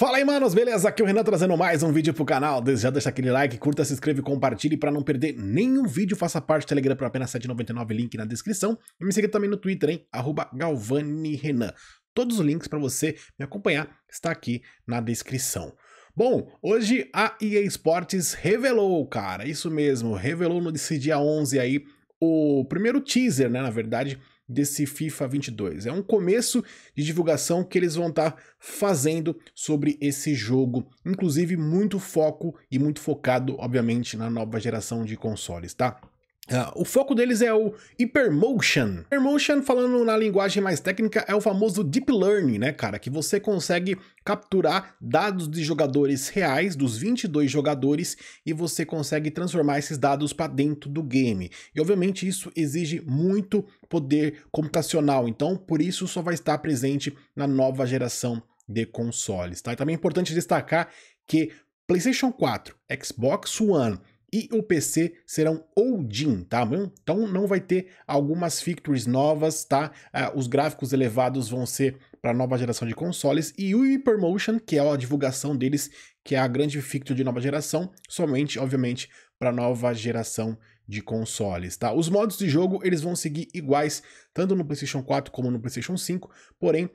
Fala aí, manos, beleza? Aqui é o Renan trazendo mais um vídeo pro canal. Desde já deixa aquele like, curta, se inscreve, compartilhe para não perder nenhum vídeo. Faça parte do Telegram por apenas 7,99, link na descrição. E me siga também no Twitter, hein? GalvaniRenan. Todos os links para você me acompanhar está aqui na descrição. Bom, hoje a EA Sports revelou, cara, isso mesmo, revelou no dia 11 aí o primeiro teaser, né, na verdade, desse FIFA 22. É um começo de divulgação que eles vão estar tá fazendo sobre esse jogo, inclusive muito foco e muito focado, obviamente, na nova geração de consoles, tá? Uh, o foco deles é o Hypermotion. Hypermotion, falando na linguagem mais técnica, é o famoso Deep Learning, né, cara? Que você consegue capturar dados de jogadores reais, dos 22 jogadores, e você consegue transformar esses dados para dentro do game. E, obviamente, isso exige muito poder computacional, então, por isso, só vai estar presente na nova geração de consoles, tá? E também é importante destacar que PlayStation 4, Xbox One e o PC serão Odin, tá? Então não vai ter algumas features novas, tá? Ah, os gráficos elevados vão ser para nova geração de consoles e o Hypermotion, que é a divulgação deles, que é a grande feature de nova geração, somente, obviamente, para nova geração de consoles, tá? Os modos de jogo, eles vão seguir iguais, tanto no PlayStation 4 como no PlayStation 5, porém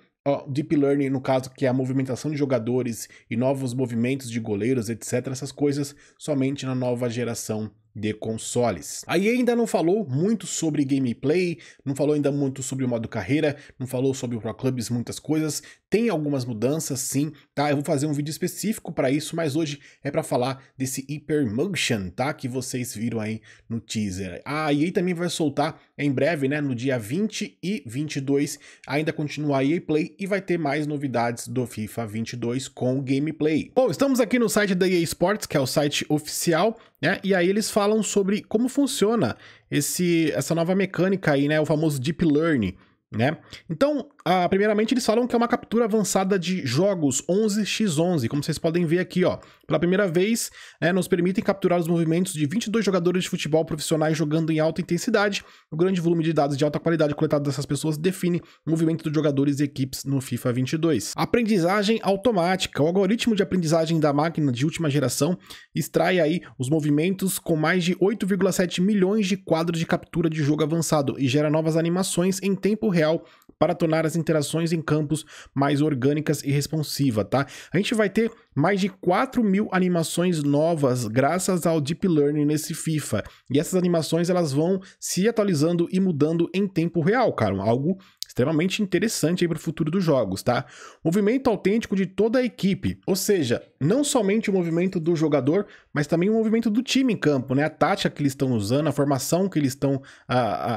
Deep Learning, no caso, que é a movimentação de jogadores e novos movimentos de goleiros, etc., essas coisas somente na nova geração de consoles. Aí ainda não falou muito sobre gameplay, não falou ainda muito sobre o modo carreira, não falou sobre o Pro Clubs, muitas coisas. Tem algumas mudanças, sim, tá? Eu vou fazer um vídeo específico para isso, mas hoje é para falar desse Hypermotion, tá? Que vocês viram aí no teaser. A ah, EA também vai soltar em breve, né? No dia 20 e 22, ainda continua a EA Play e vai ter mais novidades do FIFA 22 com gameplay. Bom, estamos aqui no site da EA Sports, que é o site oficial, né? E aí eles falam falam sobre como funciona esse, essa nova mecânica aí, né? O famoso deep learning, né? Então, ah, primeiramente, eles falam que é uma captura avançada de jogos 11x11, como vocês podem ver aqui, ó. Pela primeira vez, é, nos permitem capturar os movimentos de 22 jogadores de futebol profissionais jogando em alta intensidade. O grande volume de dados de alta qualidade coletado dessas pessoas define o movimento dos jogadores e equipes no FIFA 22. Aprendizagem automática. O algoritmo de aprendizagem da máquina de última geração extrai aí os movimentos com mais de 8,7 milhões de quadros de captura de jogo avançado e gera novas animações em tempo real para tornar as interações em campos mais orgânicas e responsiva, tá? A gente vai ter mais de 4 mil animações novas graças ao Deep Learning nesse FIFA. E essas animações elas vão se atualizando e mudando em tempo real, cara. Algo extremamente interessante para o futuro dos jogos, tá? Movimento autêntico de toda a equipe, ou seja, não somente o movimento do jogador, mas também o movimento do time em campo, né? A tática que eles estão usando, a formação que eles estão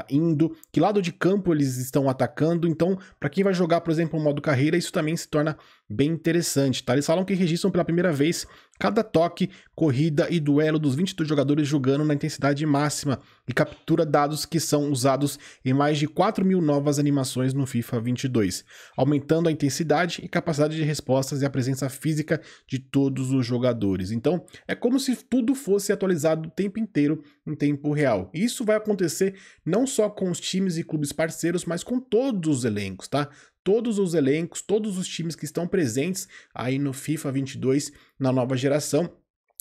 indo, que lado de campo eles estão atacando. Então, para quem vai jogar, por exemplo, o modo carreira, isso também se torna bem interessante, tá? Eles falam que registram pela primeira vez cada toque, corrida e duelo dos 22 jogadores jogando na intensidade máxima e captura dados que são usados em mais de 4 mil novas animações no FIFA 22, aumentando a intensidade e capacidade de respostas e a presença física de todos os jogadores. Então, é como se tudo fosse atualizado o tempo inteiro em tempo real. E isso vai acontecer não só com os times e clubes parceiros, mas com todos os elencos, tá? todos os elencos, todos os times que estão presentes aí no FIFA 22 na nova geração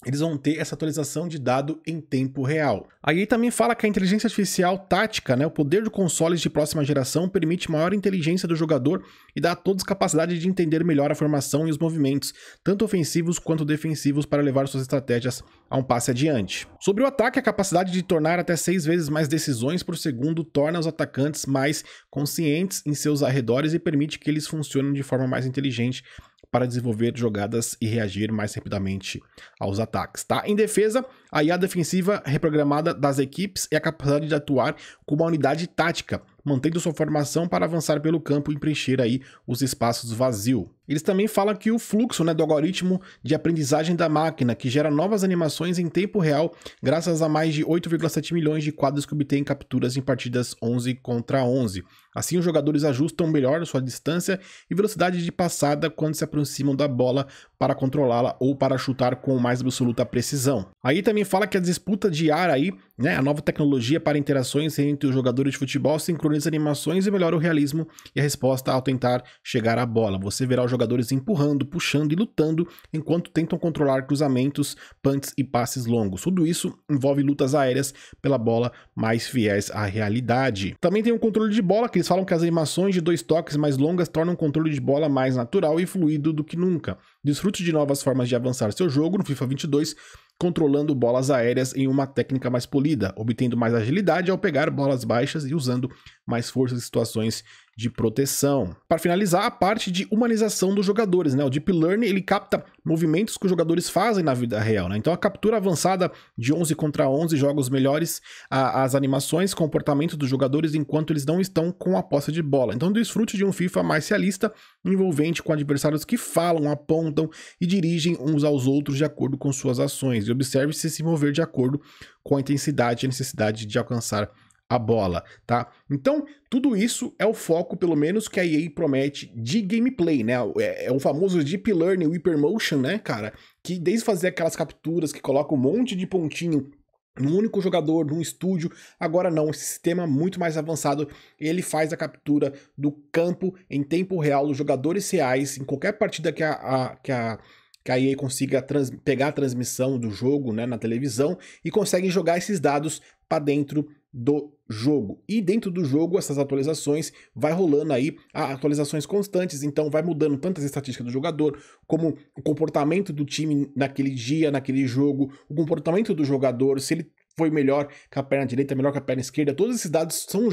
eles vão ter essa atualização de dado em tempo real. Aí também fala que a inteligência artificial tática, né, o poder de consoles de próxima geração, permite maior inteligência do jogador e dá a todos capacidade de entender melhor a formação e os movimentos, tanto ofensivos quanto defensivos, para levar suas estratégias a um passo adiante. Sobre o ataque, a capacidade de tornar até seis vezes mais decisões por segundo torna os atacantes mais conscientes em seus arredores e permite que eles funcionem de forma mais inteligente para desenvolver jogadas e reagir mais rapidamente aos ataques, tá? Em defesa, a IA defensiva reprogramada das equipes é a capacidade de atuar como uma unidade tática, mantendo sua formação para avançar pelo campo e preencher aí os espaços vazios. Eles também falam que o fluxo né, do algoritmo de aprendizagem da máquina, que gera novas animações em tempo real, graças a mais de 8,7 milhões de quadros que obtém capturas em partidas 11 contra 11. Assim, os jogadores ajustam melhor sua distância e velocidade de passada quando se aproximam da bola para controlá-la ou para chutar com mais absoluta precisão. Aí também fala que a disputa de ar aí, né, a nova tecnologia para interações entre os jogadores de futebol sincronizam sincroniza animações e melhora o realismo e a resposta ao tentar chegar à bola. Você verá os jogadores empurrando, puxando e lutando enquanto tentam controlar cruzamentos, punts e passes longos. Tudo isso envolve lutas aéreas pela bola mais fiéis à realidade. Também tem o controle de bola, que eles falam que as animações de dois toques mais longas tornam o controle de bola mais natural e fluido do que nunca. Desfrute de novas formas de avançar seu jogo no FIFA 22 controlando bolas aéreas em uma técnica mais polida, obtendo mais agilidade ao pegar bolas baixas e usando mais forças e situações de proteção. Para finalizar, a parte de humanização dos jogadores, né? O Deep Learning, ele capta movimentos que os jogadores fazem na vida real, né? Então, a captura avançada de 11 contra 11 jogos melhores a, as animações, comportamento dos jogadores enquanto eles não estão com a posse de bola. Então, desfrute de um FIFA mais realista, envolvente com adversários que falam, apontam e dirigem uns aos outros de acordo com suas ações e observe se se mover de acordo com a intensidade e a necessidade de alcançar a bola, tá? Então, tudo isso é o foco, pelo menos, que a EA promete de gameplay, né? É, o é famoso Deep Learning, o Hypermotion, né, cara? Que desde fazer aquelas capturas que coloca um monte de pontinho num único jogador, num estúdio. Agora não, esse sistema muito mais avançado, ele faz a captura do campo em tempo real, dos jogadores reais, em qualquer partida que a, a que a que a EA consiga trans, pegar a transmissão do jogo né, na televisão e consegue jogar esses dados para dentro do jogo. E dentro do jogo, essas atualizações vai rolando aí atualizações constantes, então vai mudando tantas estatísticas do jogador, como o comportamento do time naquele dia, naquele jogo, o comportamento do jogador, se ele foi melhor com a perna direita, melhor com a perna esquerda. Todos esses dados são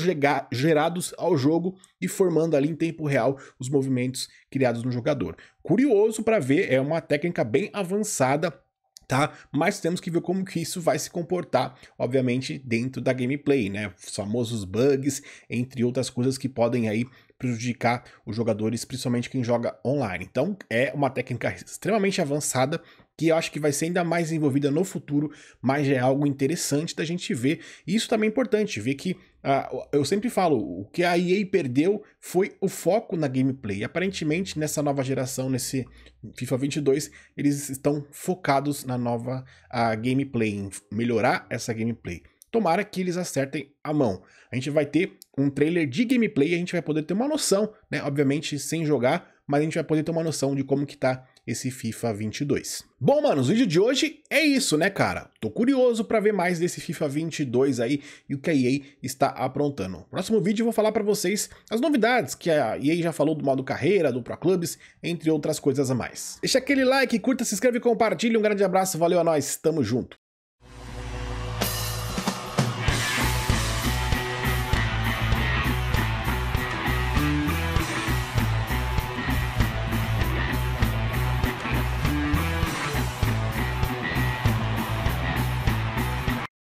gerados ao jogo e formando ali em tempo real os movimentos criados no jogador. Curioso para ver, é uma técnica bem avançada tá? Mas temos que ver como que isso vai se comportar, obviamente, dentro da gameplay, né? Os famosos bugs, entre outras coisas que podem aí prejudicar os jogadores, principalmente quem joga online. Então, é uma técnica extremamente avançada que eu acho que vai ser ainda mais envolvida no futuro, mas é algo interessante da gente ver. E isso também é importante, ver que uh, eu sempre falo, o que a EA perdeu foi o foco na gameplay. Aparentemente, nessa nova geração, nesse FIFA 22, eles estão focados na nova uh, gameplay, em melhorar essa gameplay. Tomara que eles acertem a mão. A gente vai ter um trailer de gameplay, a gente vai poder ter uma noção, né? Obviamente sem jogar, mas a gente vai poder ter uma noção de como que tá esse FIFA 22. Bom, mano, o vídeo de hoje é isso, né, cara? Tô curioso para ver mais desse FIFA 22 aí e o que a EA está aprontando. No próximo vídeo eu vou falar para vocês as novidades que a EA já falou do modo carreira, do Pro Clubs, entre outras coisas a mais. Deixa aquele like, curta, se inscreve, e compartilha. Um grande abraço, valeu a é nós, tamo junto.